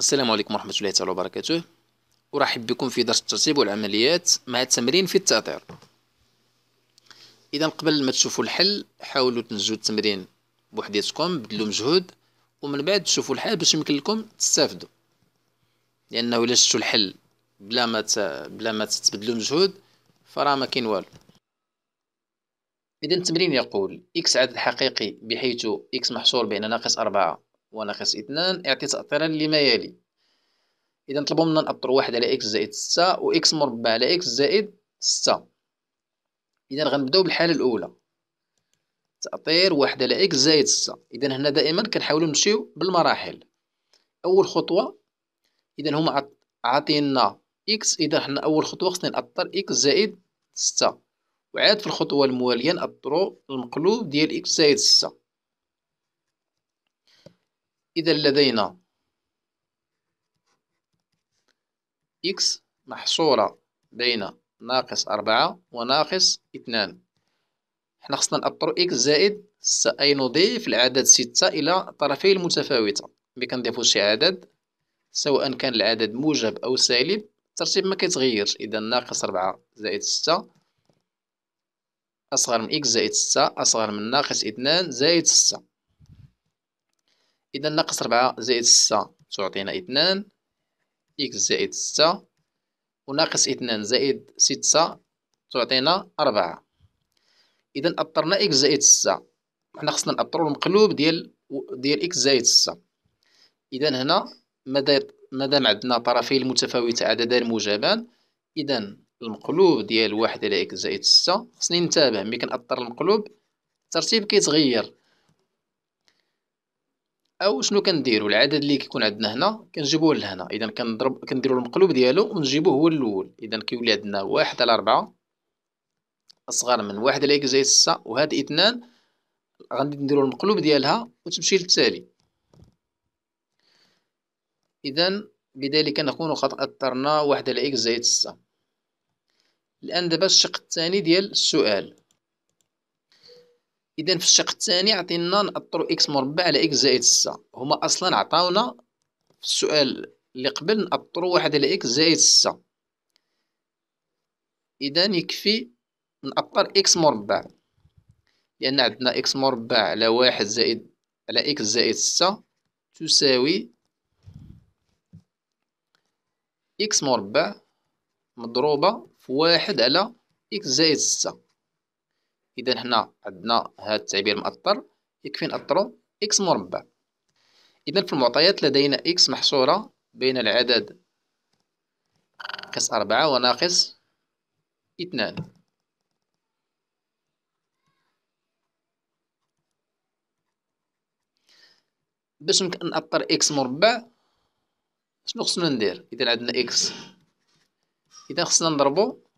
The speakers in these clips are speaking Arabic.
السلام عليكم ورحمة الله تعالى وبركاته أرحب بكم في درس الترتيب والعمليات مع التمرين في التأطير إذا قبل ما تشوفوا الحل حاولوا تنجزوا التمرين بوحديتكم بدلوا مجهود ومن بعد تشوفوا الحل باش يمكن لكم تستافدوا لأنه إلا شفتوا الحل بلا ما ت... بلا ما تبذلوا مجهود فراه ما كاين والو إذا التمرين يقول إكس عدد حقيقي بحيث إكس محصور بين ناقص أربعة وناقص اثنان يعطي تأثيرا لما يلي إذا طلبوا منا نأطرو واحد على إكس زائد ستة و إكس مربع على إكس زائد ستة إذا غنبداو بالحالة الأولى تأطير واحد على إكس زائد ستة إذا هنا دائما كنحاولو نمشيو بالمراحل أول خطوة إذا هما عاطينا إكس إذا حنا أول خطوة خصني نأطر إكس زائد ستة وعاد في الخطوة الموالية نأطرو المقلوب ديال إكس زائد ستة إذا لدينا إكس محصورة بين ناقص أربعة وناقص اثنان حنا خصنا نأطرو إكس زائد ستة أي نضيف العدد ستة إلى طرفي المتفاوتة ملي كنضيفو شي عدد سواء كان العدد موجب أو سالب الترتيب ما كيتغيرش إذا ناقص أربعة زائد ستة أصغر من إكس زائد ستة أصغر من ناقص اثنان زائد ستة إذا ناقص ربعة زائد ستة تعطينا اثنان إكس زائد ستة وناقص اثنان زائد ستة تعطينا أربعة إذا أطرنا إكس زائد ستة حنا خصنا نأطرو المقلوب ديال ديال إكس زائد ستة إذا هنا مادام عندنا طرفين متفاوتة عددان موجبان إذا المقلوب ديال واحد على إكس زائد ستة خصني نتابع ملي كنأطر المقلوب الترتيب كيتغير او شنو كنديروا العدد اللي كيكون عندنا هنا كنجيبوه لهنا اذا كنضرب كنديروا المقلوب ديالو ونجيبوه هو الاول اذا كيولي عندنا واحد على أربعة اصغر من واحد على اكس زائد ستة وهاد اثنان غادي نديروا المقلوب ديالها وتمشي للتالي اذا بذلك نكون قد اثرنا واحد على اكس زائد ستة الان دابا الشق الثاني ديال السؤال اذا في الشق الثاني عطينا نأطرو اكس مربع على اكس زائد 6 هما اصلا عطاونا في السؤال اللي قبل نأطرو واحد على اكس زائد 6 اذا يكفي نأطر اكس مربع لان عندنا اكس مربع على واحد زائد على اكس زائد 6 تساوي اكس مربع مضروبة في واحد على اكس زائد 6 اذا هنا عندنا هذا التعبير مأطر يكفي نأطرو اكس مربع اذا في المعطيات لدينا اكس محصورة بين العدد ناقص أربعة وناقص اثنان باش يمكن نأطر اكس مربع شنو خصنا ندير اذا عندنا اكس اذا خصنا نضربو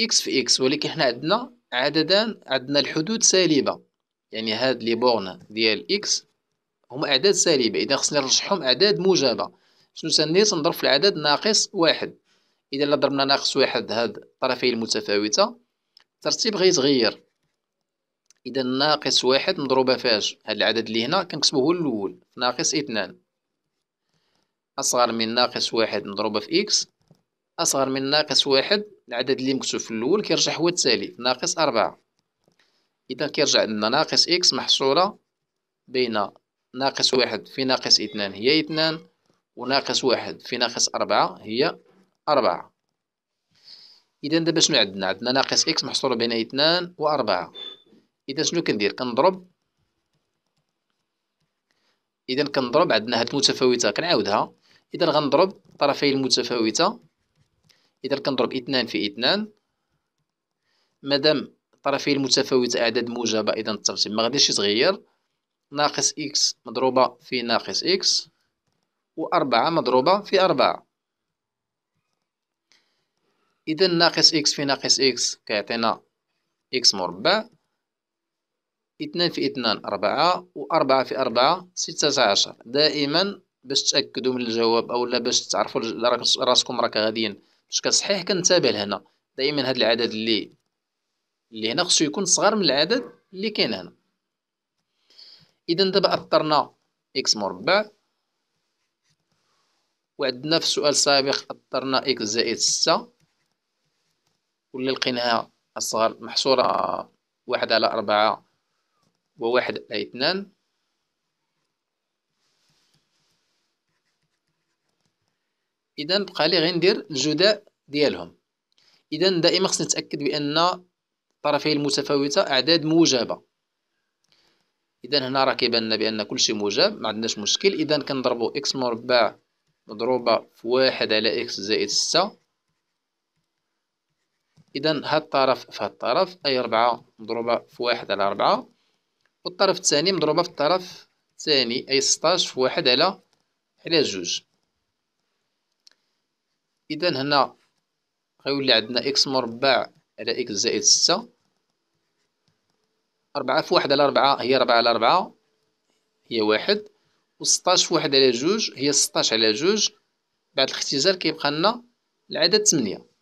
اكس في اكس ولكن حنا عندنا عددان عندنا الحدود سالبه يعني هاد لي بورن ديال اكس هما اعداد سالبه اذا خصني نرجحهم اعداد موجبه شنو ثاني تنضرب في العدد ناقص واحد اذا لا ضربنا ناقص واحد هاد الطرفين المتفاوته الترتيب غيتغير اذا ناقص واحد مضروبه فاش هاد العدد اللي هنا كنكتبوه هو الاول ناقص اثنان اصغر من ناقص واحد مضروبه في اكس أصغر من ناقص واحد العدد اللي مكتوب في الأول كيرجع هو التالي ناقص أربعة إذا كيرجع عندنا ناقص إكس محصورة بين ناقص واحد في ناقص اثنان هي اثنان وناقص واحد في ناقص أربعة هي أربعة إذا دابا شنو عندنا عندنا ناقص إكس محصورة بين اثنان وأربعة إذا شنو كندير كنضرب إذا كنضرب عندنا هاد المتفاوتة كنعاودها إذا غنضرب طرفي المتفاوتة إذا كنضرب اثنان في اثنان مادام طرفي المتفاوت أعداد موجبة إذا الترتيب مغاديش يتغير ناقص إكس مضروبة في ناقص إكس وأربعة مضروبة في أربعة إذا ناقص إكس في ناقص إكس كيعطينا إكس مربع اثنان في اثنان أربعة وأربعة في أربعة ستة عشر دائما باش تأكدوا من الجواب أو لا باش تعرفوا راسكم راك غاديين باش صحيح كنتابع لهنا دائما هاد العدد اللي اللي هنا خصو يكون صغر من العدد اللي كاين هنا اذا دابا اثرنا اكس مربع وعندنا في السؤال السابق اثرنا اكس زائد ستة واللي لقيناها اصغر محصوره واحد على أربعة وواحد على 2 اذا بقى لي غير ندير الجداء ديالهم اذا دائما خصني نتاكد بان الطرفين المتفاوته اعداد موجبه اذا هنا راه كيبان لنا بان كلشي موجب ما عندناش مشكل اذا كنضربوا اكس مربع مضروبه في واحد على اكس زائد ستة اذا هاد الطرف في هاد الطرف اي ربعة مضروبه في واحد على ربعة والطرف الثاني مضروبه في الطرف الثاني اي 16 في واحد على على جوج اذا هنا غيولي عندنا اكس مربع على اكس زائد ستة ربعة في واحد على ربعة هي ربعة على ربعة هي واحد 16 في واحد على جوج هي 16 على جوج بعد الاختزال كيبقى لنا العدد تمنية